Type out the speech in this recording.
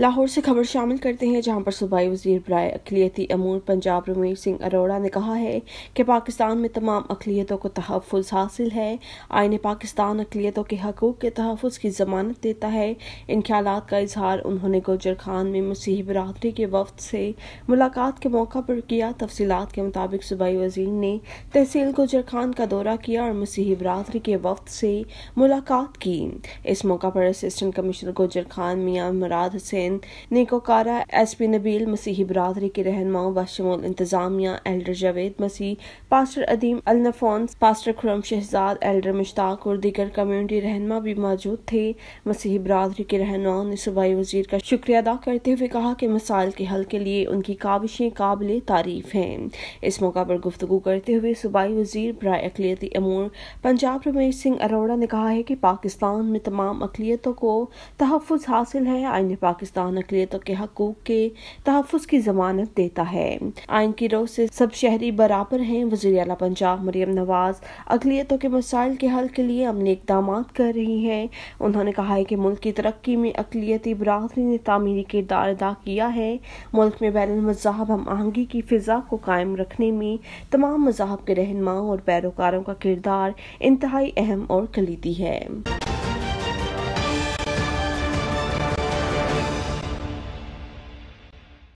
लाहौर से खबर शामिल करते हैं जहां पर सूबाई वजीर बरए अकलीती अमूर पंजाब रमेश सिंह अरोड़ा ने कहा है कि पाकिस्तान में तमाम अकलीतों को तहफ़ हासिल है आयन पाकिस्तान अकलीतों के हकूक़ के तहफ़ की ज़मानत देता है इन ख्याल का इजहार उन्होंने गुजर खान में मसीह बरदरी के वफद से मुलाकात के मौका पर किया तफसीत के मुताबिक सूबाई वजीर ने तहसील गुजर खान का दौरा किया और मसीह बरदरी के वफद से मुलाकात की इस मौका पर असिस्टेंट कमिश्नर गुजर खान मियाँ मुराद हसैन हुसैन निकोकारा एस पी नबील मसीही बरदरी के रहनमाओं व इंतजामिया एल्डर जावेद मसीह पास्टर अदीम अलनफोन पास्टर खुरम शहजाद एल्डर मुश्ताक और दीगर कम्यूनिटी रहनमा भी मौजूद थे मसीही बरदरी के रहनमाओं ने सूबाई वजीर का शुक्रिया अदा करते हुए कहा कि मसाइल के हल के लिए उनकी काबिशें काबिल तारीफ हैं इस मौका पर गुफ्तु करते हुए सूबाई वजीर ब्राय अकलीती अमूर पंजाब रमेश सिंह अरोड़ा ने कहा है कि पाकिस्तान में तमाम अकलीतों को तहफ़ हासिल है आइन पाकिस्तान पाकिस्तान अकलीतों के हकूक के तहफ़ की जमानत देता है आइन की रोज से सब शहरी बराबर हैं वजी अला पंजाब मरियम नवाज अकलीतों के मसाइल के हल के लिए अमले इकदाम कर रही हैं उन्होंने कहा है कि मुल्क की तरक्की में अकलीती बरदरी ने तमीरी किरदार अदा किया है मुल्क में बैन मजाब हम आहंगी की फ़िज़ा को कायम रखने में तमाम मजाब के रहनमा और पैरोकारों का किरदार इंतहाई अहम और कलीदी है